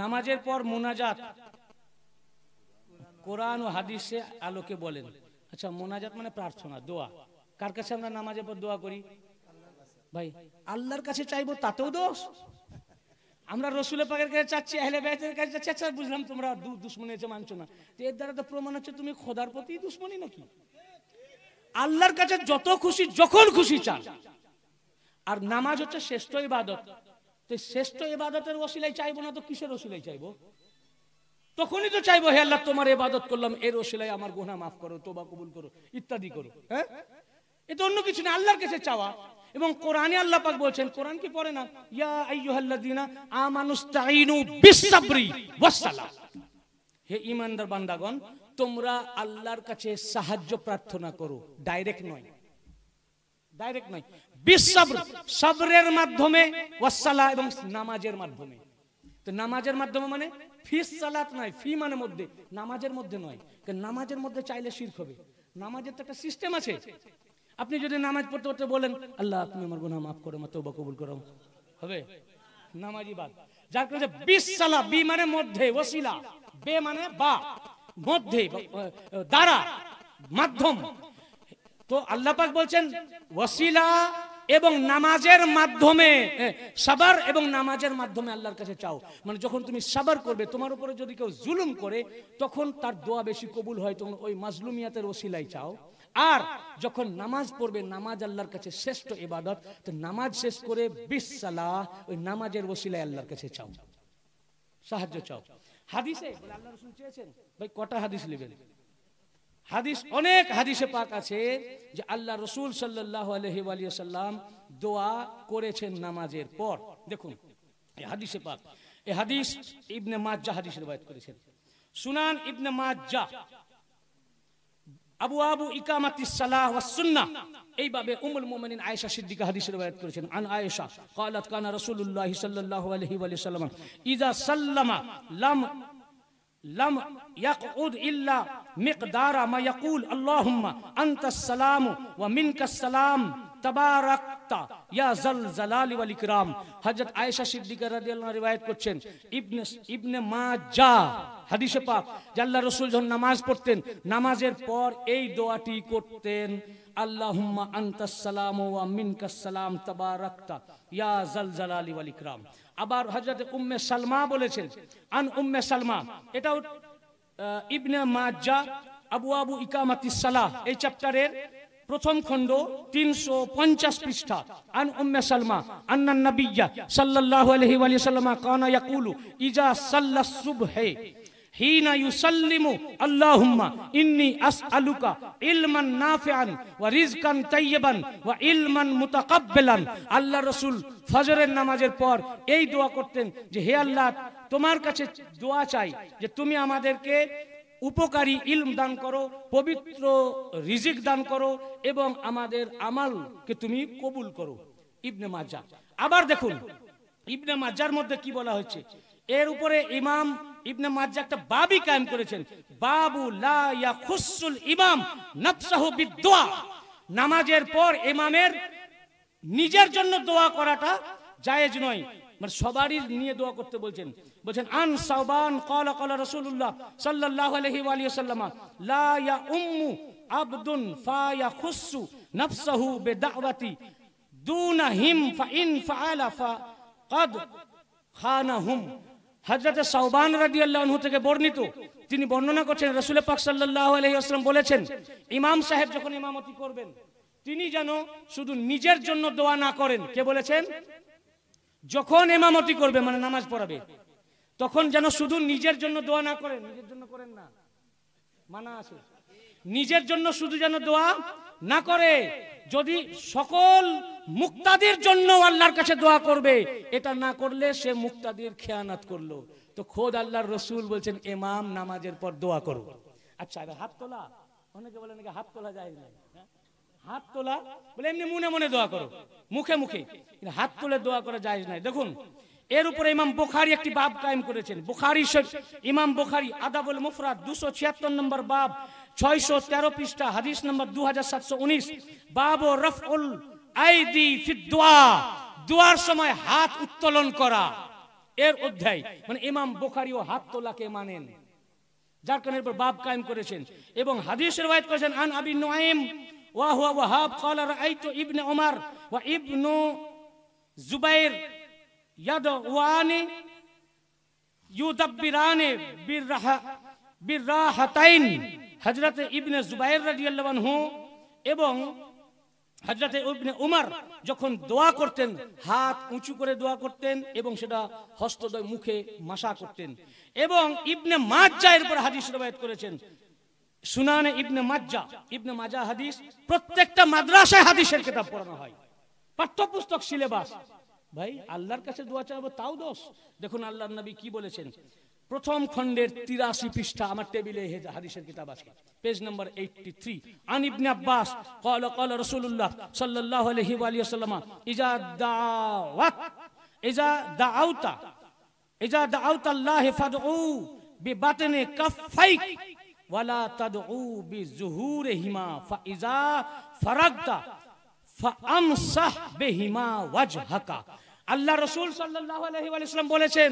নামাজের পর মোনাজাত কোরআন ও হাদিসে আলোকে বলেন আচ্ছা মোনাজাত মানে প্রার্থনা দোয়া কার কাছে আমরা নামাজের পর দোয়া করি ভাই আল্লাহর কাছে চাইবো তাতেও দোষ আমরা রসুলের পাকের কাছে চাচ্ছি আহলে বেতের কাছে চাচ্ছি আচ্ছা বুঝলাম তোমরা দুশ্মনী হয়েছে মানছো না তো এর দ্বারা তো প্রমাণ হচ্ছে তুমি খোদার প্রতি দুশ্মনী নাকি আল্লাহর কাছে যত খুশি যখন খুশি চান আর নামাজ হচ্ছে শ্রেষ্ঠ ইবাদত তো শ্রেষ্ঠ এবাদতের ওসিলাই চাইবো না তো কিসের ওসিলাই চাইবো তখনই তো চাইবো হে আল্লাহ তোমার এবাদত করলাম এর ওসিলাই আমার গোনা মাফ করো তোবা কবুল করো ইত্যাদি করো হ্যাঁ এ তো অন্য কিছু না আল্লাহর কাছে চাওয়া এবং কোরআনে আল্লাহ পাক বলছেন কোরআন কি পড়ে না ইয়া আইয়ুহাল্লাযিনা আমানুস্তাইনু বিসসাবরি ওয়াসসালাহ হে ইমানদার বান্দাগণ তোমরা আল্লাহর কাছে সাহায্য প্রার্থনা করো ডাইরেক্ট নয় ডাইরেক্ট নয় বিশ্বাবর সাবরের মাধ্যমে ওয়াসালা এবং নামাজের মাধ্যমে তো নামাজের মাধ্যমে মানে ফিস সালাত নয় ফি মানে মধ্যে নামাজের মধ্যে নয় নামাজের মধ্যে চাইলে শির্ক হবে নামাজের তো একটা সিস্টেম আছে আপনি যদি নামাজ পড়তে পড়তে বলেন আল্লাহ তুমি আমার গুনাহ মাফ করো আমার তওবা কবুল করো হবে নামাজি বাদ যার কারণে বিশ সালা বি মানে মধ্যে ওসিলা বে মানে বা মধ্যে দ্বারা মাধ্যম তো আল্লাহ পাক বলছেন ওসিলা এবং নামাজের মাধ্যমে সাবার এবং নামাজের মাধ্যমে আল্লাহর কাছে চাও মানে যখন তুমি সাবার করবে তোমার উপরে যদি কেউ জুলুম করে তখন তার দোয়া বেশি কবুল হয় তখন ওই মাজলুমিয়াতের ওসিলাই চাও আর যখন নামাজ পড়বে নামাজ আল্লাহর কাছে শ্রেষ্ঠ ইবাদত তো নামাজ শেষ করে বিশালা ওই নামাজের ওসিলাই আল্লাহর কাছে চাও সাহায্য চাও হাদিসে আল্লাহ রসুল চেয়েছেন ভাই কটা হাদিস নেবেন হাদিস অনেক হাদিসে পাক আছে যে আল্লাহ রসুল সাল্লাহ আলহি দোয়া করেছেন নামাজের পর দেখুন এই হাদিসে পাক এ হাদিস ইবনে মাজা হাদিস রেবায়ত করেছেন সুনান ইবনে মাজা আবু আবু ইকামাতি সালাহ ওয়া সুন্নাহ এই ভাবে উম্মুল মুমিনিন আয়েশা সিদ্দিকা হাদিস রিওয়ায়াত করেছেন আন আয়েশা قالت কানা রাসূলুল্লাহ সাল্লাল্লাহু আলাইহি ওয়া সাল্লাম ইযা সাল্লামা লাম لم يقعد الا مقدار ما يقول اللهم انت السلام ومنك السلام নামাজ পড়তেন নামাজের পর এই দোয়াটি করতেন আল্লাহুম্মা আনতাস সালাম আবার হযরত উম্মে সালমা বলেছেন আন উম্মে সালমা এটাও ইবনে মাজা আবু আবু ইকামাতিস সালাহ এই চ্যাপ্টারের প্রথম খণ্ড তিনশো পঞ্চাশ পৃষ্ঠা আন উম্মে সালমা নবিয়া সাল্লাল্লাহু আলাইহি ওয়া সাল্লামা কানা ইয়াকুলু ইজা সাল্লা সুবহে حين يسلم اللهم علما نافعا ورزقا طيبا وعلما متقبلا اللہ رسول তুমি আমাদেরকে উপকারী ইলম দান করো পবিত্র রিজিক দান করো এবং আমাদের আমালকে তুমি কবুল করো ইবনে মাজার আবার দেখুন ইবনে মাজার মধ্যে কি বলা হয়েছে এর উপরে ইমাম ইবনে মাজ্জা একটা বাবি কায়েম করেছেন বাবু লা খুসুল ইমাম নাফসাহু বিদুয়া নামাজের পর ইমামের নিজের জন্য দোয়া করাটা জায়েজ নয় মানে সবারই নিয়ে দোয়া করতে বলছেন বলছেন আন সাবান কলা কলা রসুল্লাহ সাল্লাহ আলহি আলী সাল্লামা লা উম্মু আবদুন ফা ইয়া খুসু নফসাহু বে দাওয়াতি দুনা হিম ফা ইন ফা আলা ফা কদ খানা হুম হজরতে সাহবান রাজি আল্লাহনহু থেকে বর্ণিত তিনি বর্ণনা করছেন রসুল পাক সাল্লাহ আলহি আসলাম বলেছেন ইমাম সাহেব যখন ইমামতি করবেন তিনি যেন শুধু নিজের জন্য দোয়া না করেন কে বলেছেন যখন এমামতি করবে মানে নামাজ পড়াবে তখন যেন শুধু নিজের জন্য দোয়া না করেন নিজের জন্য করেন না মানা আছে নিজের জন্য শুধু যেন দোয়া না করে যদি সকল মুক্তাদির জন্য আল্লাহর কাছে দোয়া করবে এটা না করলে সে মুক্তাদির খেয়ানাত করলো তো খোদ আল্লাহর রসুল বলছেন এমাম নামাজের পর দোয়া করো আচ্ছা হাত তোলা অনেকে বলে নাকি হাত তোলা যায় না হ্যাঁ? হাত তোলা বলে এমনি মনে মনে দোয়া করো মুখে মুখে হাত তুলে দোয়া করা যায় না দেখুন এর উপরে ইমাম বুখারি একটি বাব কায়েম করেছেন বুখারি ইমাম বুখারি আদাবুল মুফরাদ দুশো ছিয়াত্তর নম্বর বাব ছয়শো তেরো পৃষ্ঠা হাদিস নম্বর দু হাজার সাতশো উনিশ বাব ও রফউল আইদি ফিদুয়া দুয়ার সময় হাত উত্তোলন করা এর অধ্যায় মানে ইমাম বুখারি ও হাত তোলাকে মানেন যার কারণে এরপর বাব কায়েম করেছেন এবং হাদিস রওয়ায়াত করেছেন আন আবি নুয়াইম ওয়া হুয়া ওয়াহাব ক্বালা রাআইতু ইবনে ওমর ওয়া ইবনু জুবাইর উমার যখন দোয়া করতেন হাত উঁচু করে দোয়া করতেন এবং সেটা হস্তদয় মুখে মাসা করতেন এবং ইবনে মাজজা এর উপর হাদিস রবায়ত করেছেন সুনানে ইবনে মাজজা ইবনে মাজা হাদিস প্রত্যেকটা মাদ্রাসায় হাদিসের কিতাব পড়ানো হয় পাঠ্যপুস্তক সিলেবাস ভাই আল্লাহর কাছে দোয়া চাইবো তাও দোষ দেখুন আল্লাহর নবী কি বলেছেন প্রথম খণ্ডের তিরাশি পৃষ্ঠা আমার টেবিলে হাদিসের কিতাব আছে পেজ নম্বর এইটটি থ্রি আন ইবনে আব্বাস কল কল রসুল্লাহ সাল্লাহ আলহি আলিয়া সাল্লামা ইজা দাওয়াত ইজা দাউতা ইজা দাউতা আল্লাহ ফাদউ বিবাতনে কাফাইক ওয়ালা তাদউ বিজুহুরিহিমা ফাইজা ফারাগতা فامسح بهما وجهك আল্লাহ রসুল সাল্লাম বলেছেন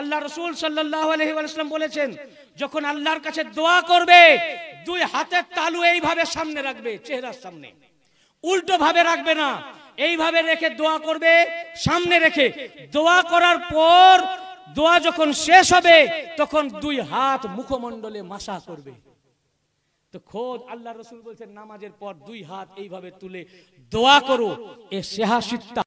আল্লাহ রসুল সাল্লাম বলেছেন যখন আল্লাহর কাছে দোয়া করবে দুই হাতের তালু এইভাবে সামনে রাখবে চেহারার সামনে উল্টো ভাবে রাখবে না এইভাবে রেখে দোয়া করবে সামনে রেখে দোয়া করার পর দোয়া যখন শেষ হবে তখন দুই হাত মুখমন্ডলে মাসা করবে তো খোদ আল্লাহ রসুল বলছেন নামাজের পর দুই হাত এইভাবে তুলে দোয়া করো এ সেহাসিতা